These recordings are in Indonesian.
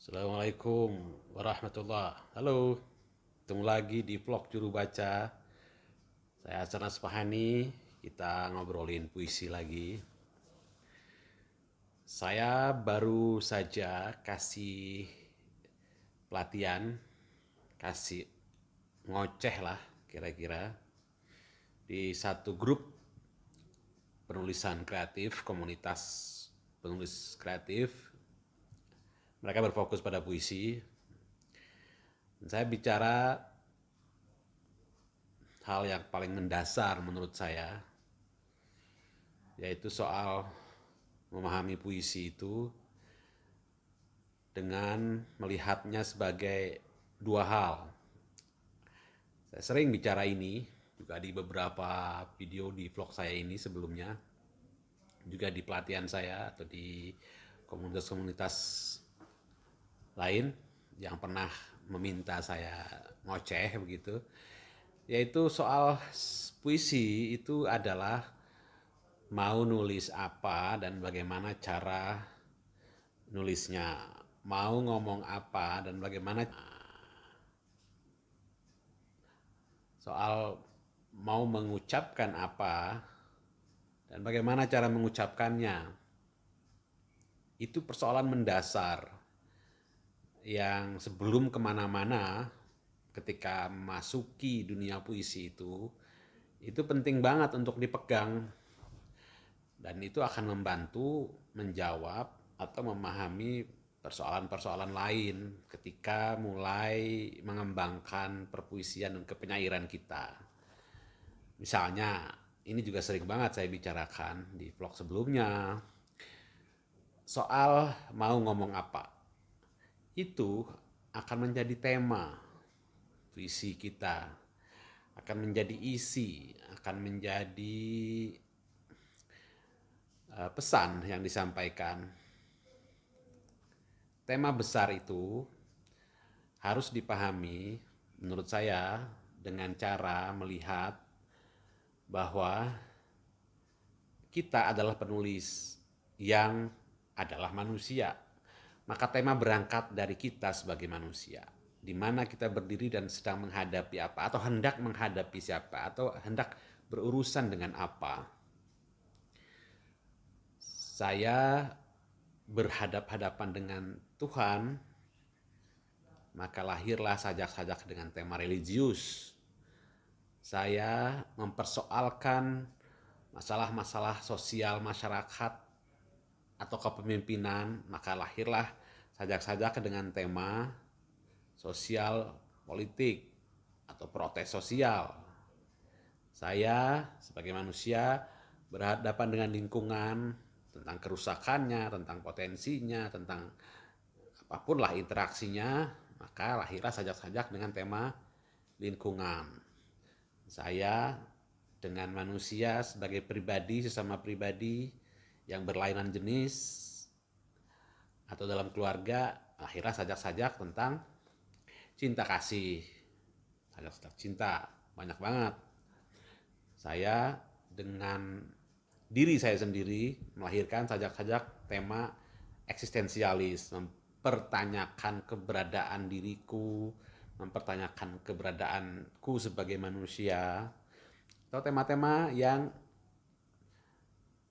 Assalamualaikum warahmatullah. Halo, ketemu lagi di vlog juru baca. Saya Arcana Spahani, kita ngobrolin puisi lagi. Saya baru saja kasih pelatihan, kasih ngoceh lah kira-kira di satu grup penulisan kreatif, komunitas penulis kreatif. Mereka berfokus pada puisi. Saya bicara hal yang paling mendasar menurut saya yaitu soal memahami puisi itu dengan melihatnya sebagai dua hal. Saya sering bicara ini juga di beberapa video di vlog saya ini sebelumnya juga di pelatihan saya atau di komunitas-komunitas lain yang pernah meminta saya ngoceh begitu yaitu soal puisi itu adalah mau nulis apa dan bagaimana cara nulisnya mau ngomong apa dan bagaimana soal mau mengucapkan apa dan bagaimana cara mengucapkannya. Itu persoalan mendasar yang sebelum kemana-mana ketika masuki dunia puisi itu, itu penting banget untuk dipegang dan itu akan membantu menjawab atau memahami persoalan-persoalan lain ketika mulai mengembangkan perpuisian dan kepenyairan kita. Misalnya, ini juga sering banget saya bicarakan di vlog sebelumnya, soal mau ngomong apa. Itu akan menjadi tema puisi kita, akan menjadi isi, akan menjadi e, pesan yang disampaikan. Tema besar itu harus dipahami menurut saya dengan cara melihat bahwa kita adalah penulis yang adalah manusia. Maka tema berangkat dari kita sebagai manusia, di mana kita berdiri dan sedang menghadapi apa atau hendak menghadapi siapa atau hendak berurusan dengan apa. Saya berhadap-hadapan dengan Tuhan, maka lahirlah sajak-sajak dengan tema religius saya mempersoalkan masalah-masalah sosial masyarakat atau kepemimpinan, maka lahirlah sajak-sajak dengan tema sosial politik atau protes sosial. Saya sebagai manusia berhadapan dengan lingkungan tentang kerusakannya, tentang potensinya, tentang apapun lah interaksinya, maka lahirlah sajak-sajak dengan tema lingkungan saya dengan manusia sebagai pribadi, sesama pribadi yang berlainan jenis atau dalam keluarga akhirnya sajak-sajak tentang cinta kasih. Sajak-sajak cinta, banyak banget. Saya dengan diri saya sendiri melahirkan sajak-sajak tema eksistensialis, mempertanyakan keberadaan diriku, mempertanyakan keberadaanku sebagai manusia atau tema-tema yang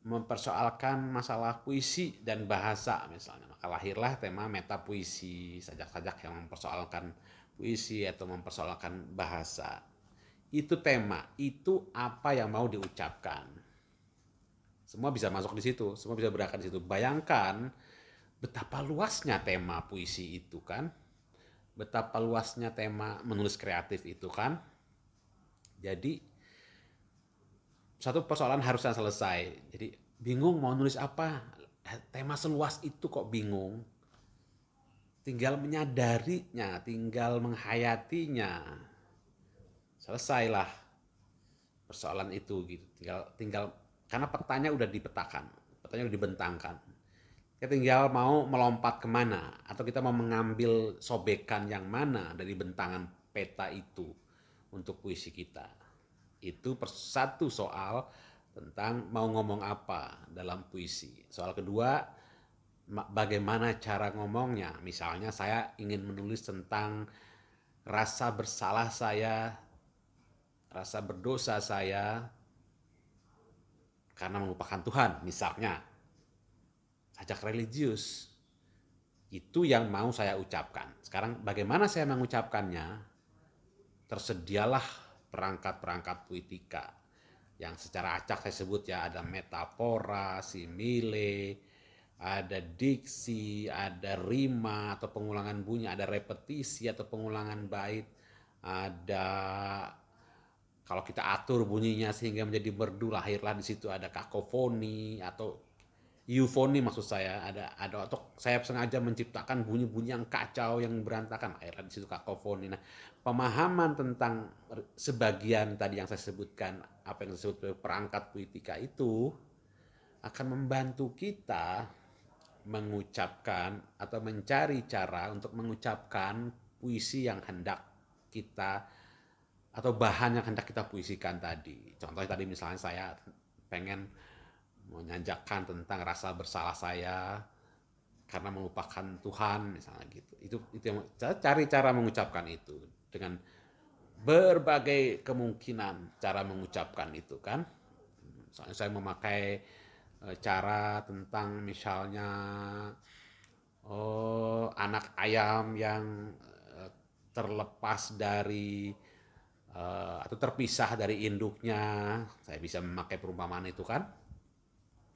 mempersoalkan masalah puisi dan bahasa misalnya maka lahirlah tema meta puisi sajak-sajak yang mempersoalkan puisi atau mempersoalkan bahasa itu tema itu apa yang mau diucapkan semua bisa masuk di situ semua bisa berangkat di situ bayangkan betapa luasnya tema puisi itu kan betapa luasnya tema menulis kreatif itu kan. Jadi satu persoalan harusnya selesai. Jadi bingung mau nulis apa? Tema seluas itu kok bingung? Tinggal menyadarinya, tinggal menghayatinya. Selesailah persoalan itu gitu. Tinggal tinggal karena petanya udah dipetakan, petanya udah dibentangkan kita tinggal mau melompat kemana atau kita mau mengambil sobekan yang mana dari bentangan peta itu untuk puisi kita. Itu persatu soal tentang mau ngomong apa dalam puisi. Soal kedua bagaimana cara ngomongnya. Misalnya saya ingin menulis tentang rasa bersalah saya, rasa berdosa saya karena melupakan Tuhan misalnya ajak religius. Itu yang mau saya ucapkan. Sekarang bagaimana saya mengucapkannya? Tersedialah perangkat-perangkat puitika yang secara acak saya sebut ya ada metafora, simile, ada diksi, ada rima atau pengulangan bunyi, ada repetisi atau pengulangan bait, ada kalau kita atur bunyinya sehingga menjadi merdu lahirlah di situ ada kakofoni atau eufoni maksud saya ada ada atau saya sengaja menciptakan bunyi-bunyi yang kacau yang berantakan akhirnya di situ kakofoni nah pemahaman tentang sebagian tadi yang saya sebutkan apa yang disebut perangkat puitika itu akan membantu kita mengucapkan atau mencari cara untuk mengucapkan puisi yang hendak kita atau bahan yang hendak kita puisikan tadi contohnya tadi misalnya saya pengen menyanjakan tentang rasa bersalah saya karena melupakan Tuhan misalnya gitu itu itu yang cari cara mengucapkan itu dengan berbagai kemungkinan cara mengucapkan itu kan soalnya saya memakai e, cara tentang misalnya oh anak ayam yang e, terlepas dari e, atau terpisah dari induknya saya bisa memakai perumpamaan itu kan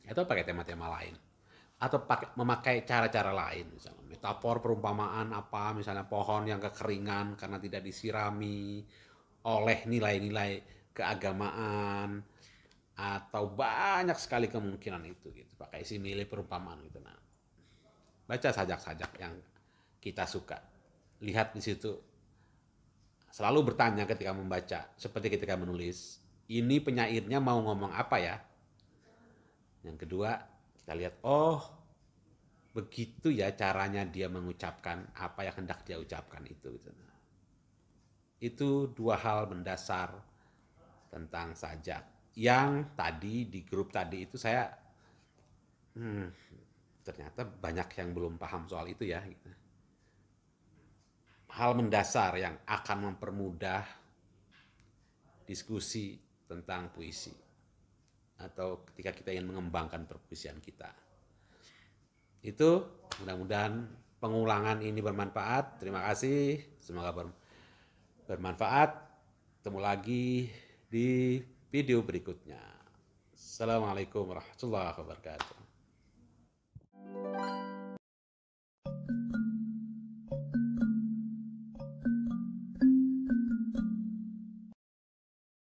atau pakai tema-tema lain atau pakai memakai cara-cara lain misalnya metafor perumpamaan apa misalnya pohon yang kekeringan karena tidak disirami oleh nilai-nilai keagamaan atau banyak sekali kemungkinan itu gitu pakai simile perumpamaan gitu nah baca sajak-sajak yang kita suka lihat di situ selalu bertanya ketika membaca seperti ketika menulis ini penyairnya mau ngomong apa ya yang kedua, kita lihat oh begitu ya caranya dia mengucapkan apa yang hendak dia ucapkan itu gitu. Itu dua hal mendasar tentang sajak yang tadi di grup tadi itu saya hmm, ternyata banyak yang belum paham soal itu ya gitu. Hal mendasar yang akan mempermudah diskusi tentang puisi atau ketika kita ingin mengembangkan perpustakaan kita. Itu mudah-mudahan pengulangan ini bermanfaat. Terima kasih. Semoga bermanfaat. Ketemu lagi di video berikutnya. Assalamualaikum warahmatullahi wabarakatuh.